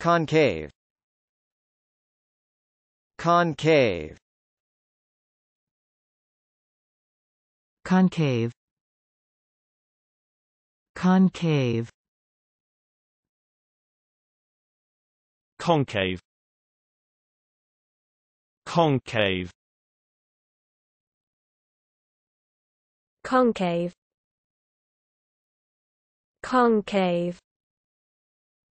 concave concave concave concave concave concave concave concave